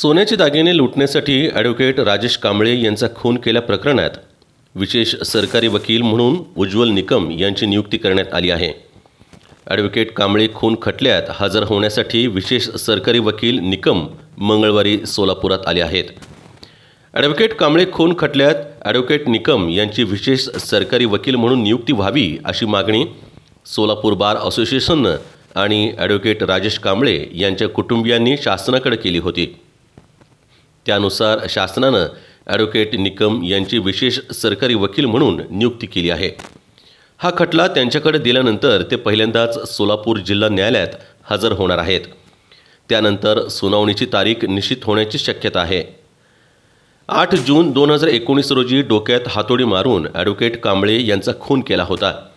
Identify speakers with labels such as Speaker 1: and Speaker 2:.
Speaker 1: सोन्याचे दागिने लुटण्यासाठी ॲडव्होकेट राजेश कांबळे यांचा खून केल्या प्रकरणात विशेष सरकारी वकील म्हणून उज्ज्वल निकम यांची नियुक्ती करण्यात आली आहे ॲडव्होकेट कांबळे खून खटल्यात हजर होण्यासाठी विशेष सरकारी वकील निकम मंगळवारी सोलापुरात आले आहेत ॲडव्होकेट कांबळे खून खटल्यात ॲडव्होकेट निकम यांची विशेष सरकारी वकील म्हणून नियुक्ती व्हावी अशी मागणी सोलापूर बार असोसिएशननं आणि ॲडव्होकेट राजेश कांबळे यांच्या कुटुंबियांनी शासनाकडे केली होती त्यानुसार शासनानं ॲडव्होकेट निकम यांची विशेष सरकारी वकील म्हणून नियुक्ती केली आहे हा खटला त्यांच्याकडे दिल्यानंतर ते पहिल्यांदाच सोलापूर जिल्हा न्यायालयात हजर होणार आहेत त्यानंतर सुनावणीची तारीख निश्चित होण्याची शक्यता आहे आठ जून दोन हजार एकोणीस रोजी डोक्यात हातोडी मारून ॲडव्होकेट कांबळे यांचा खून केला होता